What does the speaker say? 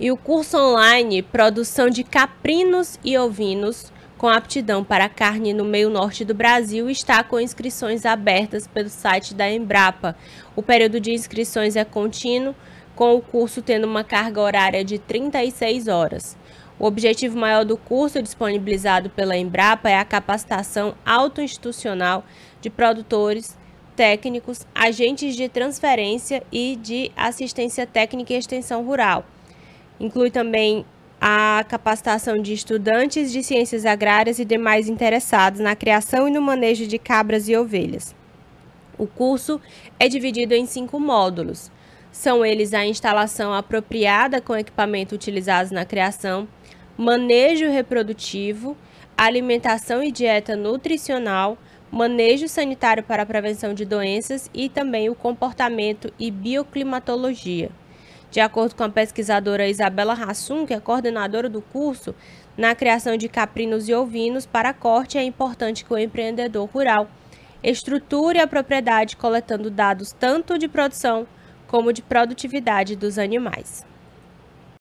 e o curso online Produção de Caprinos e Ovinos com aptidão para carne no meio norte do Brasil está com inscrições abertas pelo site da Embrapa. O período de inscrições é contínuo, com o curso tendo uma carga horária de 36 horas. O objetivo maior do curso disponibilizado pela Embrapa é a capacitação autoinstitucional de produtores, técnicos, agentes de transferência e de assistência técnica e extensão rural Inclui também a capacitação de estudantes de ciências agrárias e demais interessados na criação e no manejo de cabras e ovelhas. O curso é dividido em cinco módulos. São eles a instalação apropriada com equipamento utilizados na criação, manejo reprodutivo, alimentação e dieta nutricional, manejo sanitário para a prevenção de doenças e também o comportamento e bioclimatologia. De acordo com a pesquisadora Isabela Rassum, que é coordenadora do curso, na criação de caprinos e ovinos para corte é importante que o empreendedor rural estruture a propriedade coletando dados tanto de produção como de produtividade dos animais.